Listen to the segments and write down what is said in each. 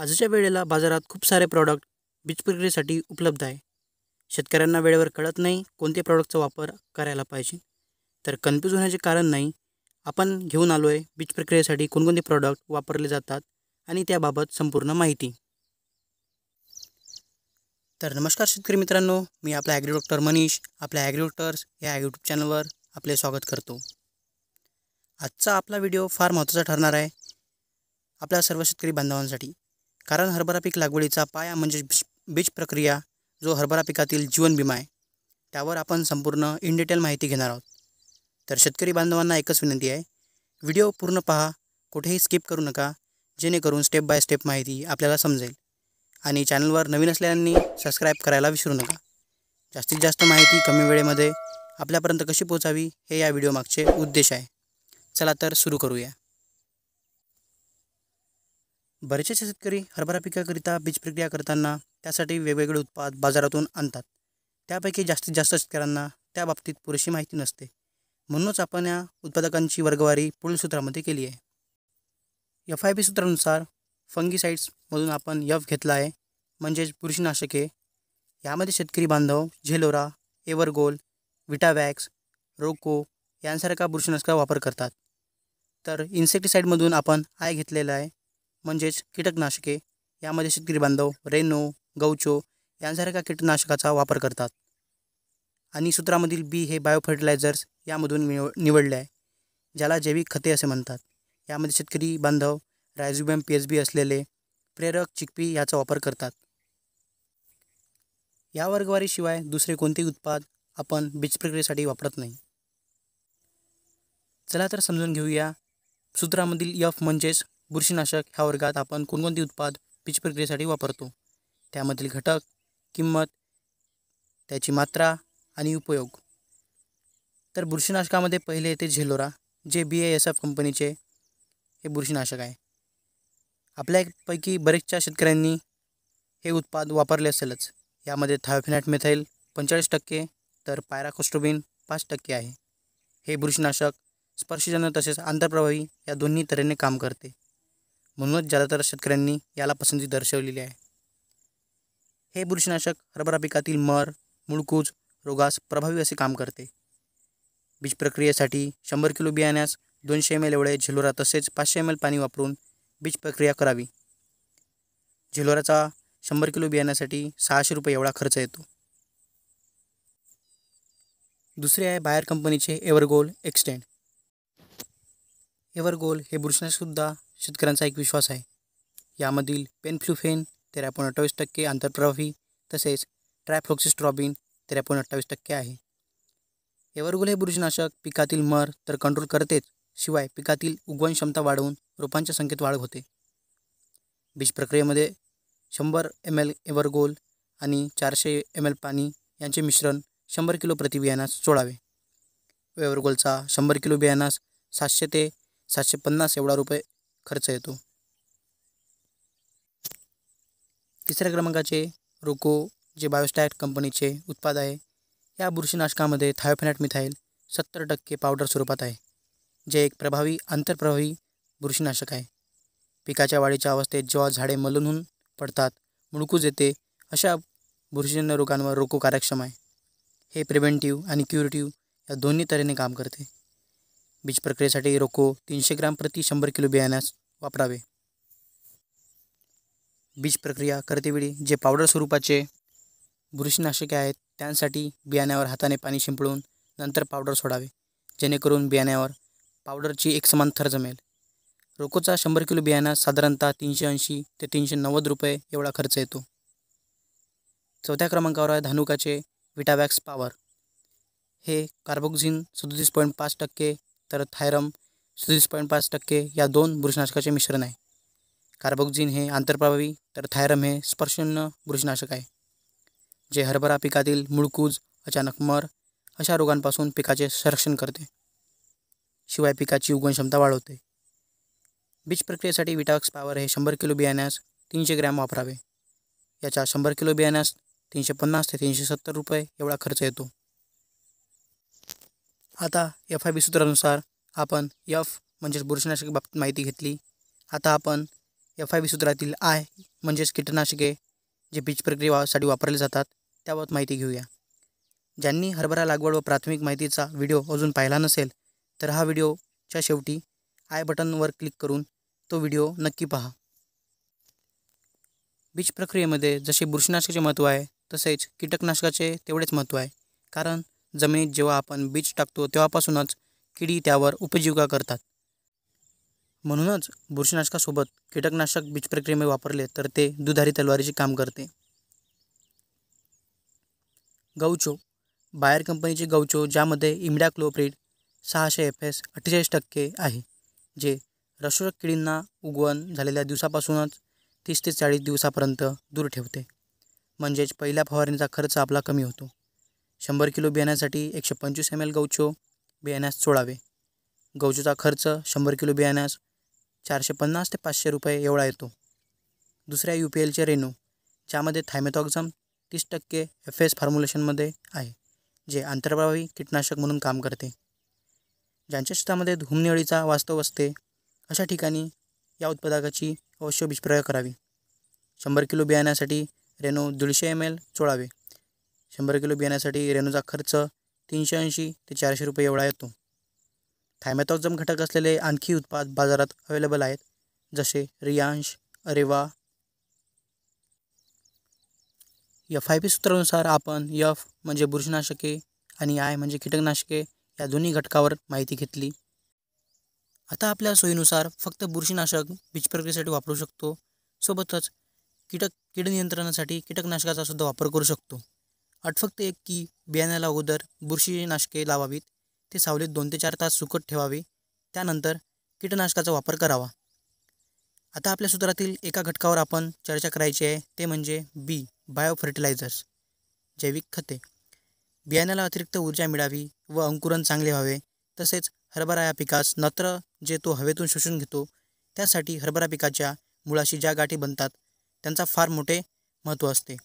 आजच्या वेळेला बाजारात खूप सारे प्रॉडक्ट बीज प्रक्रियेसाठी उपलब्ध आहे शेतकऱ्यांना वेळेवर कळत नाही कोणते प्रॉडक्टचा वापर करायला पाहिजे तर कन्फ्यूज होण्याचे कारण नाही आपण घेऊन आलो आहे बीज प्रक्रियेसाठी कोणकोणते प्रॉडक्ट वापरले जातात आणि त्याबाबत संपूर्ण माहिती तर नमस्कार शेतकरी मित्रांनो मी आपला ॲग्री डॉक्टर मनीष आपल्या ॲग्री डॉक्टर्स या यूट्यूब चॅनलवर आपले स्वागत करतो आजचा आपला व्हिडिओ फार महत्त्वाचा ठरणार आहे आपल्या सर्व शेतकरी बांधवांसाठी कारण हरभरा पीक लागवडीचा पाया म्हणजे बीज प्रक्रिया जो हरभरा पिकातील जीवन विमा आहे त्यावर आपण संपूर्ण इन डिटेल माहिती घेणार आहोत तर शेतकरी बांधवांना एकच विनंती आहे व्हिडिओ पूर्ण पहा कुठेही स्किप करू नका जेणेकरून स्टेप बाय स्टेप माहिती आपल्याला समजेल आणि चॅनलवर नवीन असलेल्यांनी सबस्क्राईब करायला विसरू नका जास्तीत जास्त माहिती कमी वेळेमध्ये आपल्यापर्यंत कशी पोहोचावी हे या व्हिडिओमागचे उद्देश आहे चला तर सुरू करूया बरेचसे शेतकरी हरभरा पिकाकरिता बीज प्रक्रिया करताना त्यासाठी वेगवेगळे उत्पाद बाजारातून आणतात त्यापैकी जास्तीत जास्त शेतकऱ्यांना त्या बाबतीत पुरेशी माहिती नसते म्हणूनच आपण या उत्पादकांची वर्गवारी पुढील सूत्रामध्ये केली आहे एफ आय पी सूत्रानुसार फंगीसाईड्समधून आपण यफ घेतला आहे म्हणजेच बुरशीनाशके यामध्ये शेतकरी बांधव झेलोरा एवरगोल विटावॅक्स रोको यांसारखा बुरशीनाशका वापर करतात तर इन्सेक्टिसाईडमधून आपण आय घेतलेला आहे म्हणजेच कीटकनाशके यामध्ये शेतकरी बांधव रेनो गौचो यांसारख्या कीटकनाशकाचा वापर करतात आणि सूत्रामधील बी हे बायोफर्टिलायझर्स यामधून निव निवडले आहे ज्याला जैविक खते असे म्हणतात यामध्ये शेतकरी बांधव रायझुबॅम पी एस बी असलेले प्रेरक चिकपी याचा वापर करतात या वर्गवारीशिवाय दुसरे कोणतेही उत्पाद आपण बीज प्रक्रियेसाठी वापरत नाही चला तर समजून घेऊया सूत्रामधील यफ म्हणजेच बुरशीनाशक ह्या वर्गात आपण कोणकोणती उत्पाद पीच प्रक्रियेसाठी वापरतो त्यामधील घटक किंमत त्याची मात्रा आणि उपयोग तर बुरशीनाशकामध्ये पहिले येते झेलोरा जे बी ए एस एफ कंपनीचे हे बुरशीनाशक आहे आपल्यापैकी बरेचशा शेतकऱ्यांनी हे उत्पाद वापरले असेलच यामध्ये थायोफिनॅट मेथाईल पंचेचाळीस टक्के तर पायराकोस्ट्रोबिन पाच टक्के आहे हे बुरशीनाशक स्पर्शजन्य तसेच आंतरप्रभावी या दोन्ही तऱ्हेने काम करते म्हणूनच ज्यादातर शेतकऱ्यांनी याला पसंती दर्शवलेली आहे हे बुरशीनाशक हरभरा पिकातील मर मुळकूज रोगास प्रभावी असे काम करते बीज प्रक्रियेसाठी शंभर किलो बियाण्यास दोनशे एम एल एवढे झिलोरा तसेच पाचशे एम एल पाणी वापरून बीज प्रक्रिया करावी झेलोराचा शंभर किलो बियाण्यासाठी सहाशे रुपये एवढा खर्च येतो दुसरे आहे बाहेर कंपनीचे एवरगोल एक्सटेंड एव्हरगोल हे बुरशीनाशकसुद्धा शेतकऱ्यांचा एक विश्वास आहे यामधील पेनफ्लुफेन तेरा पॉईंट अठ्ठावीस टक्के आंतरप्रवाही तसेच ट्रॅफ्लोक्सिस्ट्रॉबिन तेरा पॉईंट अठ्ठावीस टक्के आहे एवरगुल हे बुरुजनाशक पिकातील मर तर कंट्रोल करतेच शिवाय पिकातील उगवण क्षमता वाढवून रोपांच्या संख्येत वाढ होते बीज प्रक्रियेमध्ये शंभर एम एल एवरगोल आणि चारशे एम एल पाणी यांचे मिश्रण शंभर किलो प्रति बियाणास सोडावे एवरगोलचा शंभर किलो बियाणास सातशे ते सातशे पन्नास एवढा रुपये खर्च येतो तिसऱ्या क्रमांकाचे रोको जे बायोस्टॅट कंपनीचे उत्पाद आहे या बुरशीनाशकामध्ये थायोफेनॅट मिथाईल सत्तर टक्के पावडर स्वरूपात आहे जे एक प्रभावी आंतरप्रभावी बुरशीनाशक आहे पिकाच्या वाढीच्या अवस्थेत जेव्हा झाडे मलूनहून पडतात मुळकूज येते अशा बुरशीजन्य रोगांवर रोको कार्यक्षम आहे हे प्रिव्हेंटिव्ह आणि क्युरेटिव्ह या दोन्ही तऱ्हेने काम करते बीज प्रक्रियेसाठी रोको तीनशे ग्राम प्रति शंभर किलो बियाण्यास वापरावे बीज प्रक्रिया करतेवेळी जे पावडर स्वरूपाचे बुरशीनाशके आहेत त्यांसाठी बियाण्यावर हाताने पाणी शिंपळून नंतर पावडर सोडावे जेणेकरून बियाण्यावर पावडरची एक समान थर जमेल रोकोचा शंभर किलो बियाणा साधारणतः तीनशे ऐंशी ते तीनशे नव्वद रुपये एवढा खर्च येतो चौथ्या क्रमांकावर आहे धानुकाचे विटावॅक्स पावर हे कार्बोक्झिन सदतीस पॉईंट पाच टक्के तर थायरम सदतीस पॉईंट पाच टक्के या दोन बुरशीनाशकाचे मिश्रण आहे कार्बोक्झिन हे आंतरप्रभावी तर थायरम हे स्पर्शन्न बुरशीनाशक आहे जे हरभरा पिकातील मुळकूज अचानक मर अशा रोगांपासून पिकाचे संरक्षण करते शिवाय पिकाची उगवण क्षमता वाढवते बीज प्रक्रियेसाठी विटाक्स पावर हे शंभर किलो बियाण्यास तीनशे ग्रॅम वापरावे याच्या शंभर किलो बियाण्यास तीनशे पन्नास ते तीनशे सत्तर रुपये एवढा खर्च येतो आता एफ आय बी सूत्रानुसार आपण यफ म्हणजेच बुरशीनाशक बाबतीत माहिती घेतली आता आपण एफ आय बी सूत्रातील आय म्हणजेच कीटनाशके जे बीज प्रक्रियासाठी वापरले जातात त्याबाबत माहिती घेऊया ज्यांनी हरभरा लागवड व प्राथमिक माहितीचा व्हिडिओ अजून पाहिला नसेल तर हा व्हिडिओच्या शेवटी आय बटनवर क्लिक करून तो व्हिडिओ नक्की पहा बीज प्रक्रियेमध्ये जसे बुरशीनाशकाचे महत्त्व आहे तसेच कीटकनाशकाचे तेवढेच महत्त्व आहे कारण जमिनीत जेव्हा आपण बीज टाकतो तेव्हापासूनच किडी त्यावर उपजीविका करतात म्हणूनच बुरशीनाशकासोबत कीटकनाशक बीज प्रक्रियेमध्ये वापरले तर ते दुधारी तलवारीचे काम करते गौचो बायर कंपनीचे गौचो ज्यामध्ये इमड्या क्लोप्रिड सहाशे एफ एस अठ्ठेचाळीस टक्के आहे जे रसोषक किडींना उगवण झालेल्या दिवसापासूनच तीस ते चाळीस दिवसापर्यंत दूर ठेवते म्हणजेच पहिल्या फवारणीचा खर्च आपला कमी होतो शंभर किलो बियाण्यासाठी एकशे पंचवीस एम एल गवचो बियाण्यास चोळावे गवचोचा खर्च शंभर किलो बियाण्यास चारशे पन्नास ते पाचशे रुपये एवढा येतो दुसऱ्या यू पी एलचे रेणू ज्यामध्ये थायमेथॉक्झम तीस टक्के एफ एस फॉर्म्युलेशनमध्ये आहे जे आंतरप्रभावी कीटनाशक म्हणून काम करते ज्यांच्या शेतामध्ये धुमनिळीचा वास्तव असते अशा ठिकाणी या उत्पादकाची अवश्य बीजप्रयोग करावी शंभर किलो बियाण्यासाठी रेनो दीडशे एम एल चोळावे शंभर किलो बियाण्यासाठी रेणूचा खर्च तीनशे ऐंशी ते चारशे रुपये एवढा येतो थायमॅथॉक्झम घटक असलेले आणखी उत्पाद बाजारात अवेलेबल आहेत जसे रियांश अरेवा यफ आय पी सूत्रानुसार आपण यफ म्हणजे बुरशीनाशके आणि आय म्हणजे कीटकनाशके या दोन्ही घटकावर माहिती घेतली आता आपल्या सोयीनुसार फक्त बुरशीनाशक प्रक्रियेसाठी वापरू शकतो सोबतच कीटक कीड नियंत्रणासाठी कीटकनाशकाचा सुद्धा वापर करू शकतो आठ फक्त एक की बियाण्याला अगोदर बुरशीनाशके लावावीत ते सावलीत दोन ते चार तास सुकट ठेवावे त्यानंतर कीटनाशकाचा वापर करावा आता आपल्या सूत्रातील एका घटकावर आपण चर्चा करायची आहे ते म्हणजे बी बायो फर्टिलायझर्स जैविक खते बियाण्याला अतिरिक्त ऊर्जा मिळावी व अंकुरण चांगले व्हावे तसेच हरभरा या पिकास नत्र जे तो हवेतून शोषून घेतो त्यासाठी हरभरा पिकाच्या मुळाशी ज्या गाठी बनतात त्यांचा फार मोठे महत्त्व असते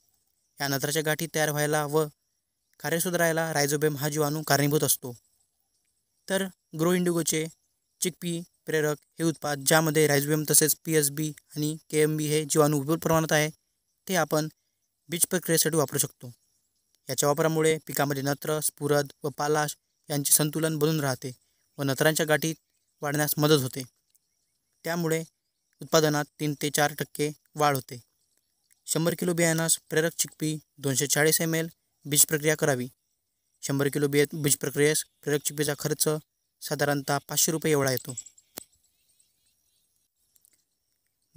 या नत्राच्या गाठी तयार व्हायला व कार्य सुधारायला रायझोबेम हा जीवाणू कारणीभूत असतो तर ग्रो इंडिगोचे चिकपी प्रेरक हे उत्पाद ज्यामध्ये रायझोबेम तसेच पी एस बी आणि के एम बी हे जीवाणू विपुल प्रमाणात आहे ते आपण बीज प्रक्रियेसाठी वापरू शकतो याच्या वापरामुळे पिकामध्ये नत्र स्फुरद व पालाश यांचे संतुलन बनून राहते व नत्रांच्या गाठी वाढण्यास मदत होते त्यामुळे उत्पादनात तीन ते चार टक्के वाढ होते शंभर किलो बियाणास प्रेरक चिकपी दोनशे चाळीस एम एल बीज प्रक्रिया करावी शंभर किलो बिया बीज प्रक्रियेस प्रेरक चिकपीचा खर्च साधारणतः पाचशे रुपये एवढा येतो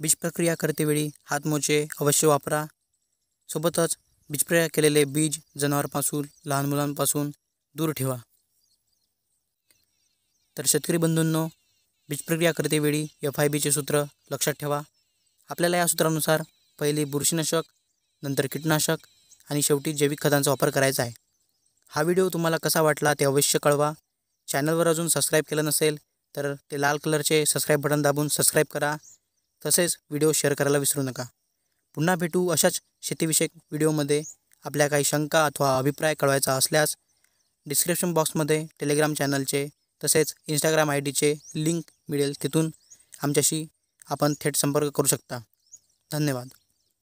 बीज प्रक्रिया करतेवेळी हातमोजे अवश्य वापरा सोबतच प्रक्रिया केलेले बीज जनावरांपासून लहान मुलांपासून दूर ठेवा तर शेतकरी बंधूंनो बीज प्रक्रिया करतेवेळी एफ आय बीचे सूत्र लक्षात ठेवा आपल्याला या सूत्रानुसार पहिले बुरशीनाशक नंतर कीटनाशक आणि शेवटी जैविक खतांचा वापर करायचा आहे हा व्हिडिओ तुम्हाला कसा वाटला ते अवश्य कळवा चॅनलवर अजून सबस्क्राईब केलं नसेल तर ते लाल कलरचे सबस्क्राईब बटन दाबून सबस्क्राईब करा तसेच व्हिडिओ शेअर करायला विसरू नका पुन्हा भेटू अशाच शेतीविषयक व्हिडिओमध्ये आपल्या काही शंका अथवा अभिप्राय कळवायचा असल्यास डिस्क्रिप्शन बॉक्समध्ये टेलिग्राम चॅनलचे तसेच इंस्टाग्राम आय डीचे लिंक मिळेल तिथून आमच्याशी आपण थेट संपर्क करू शकता धन्यवाद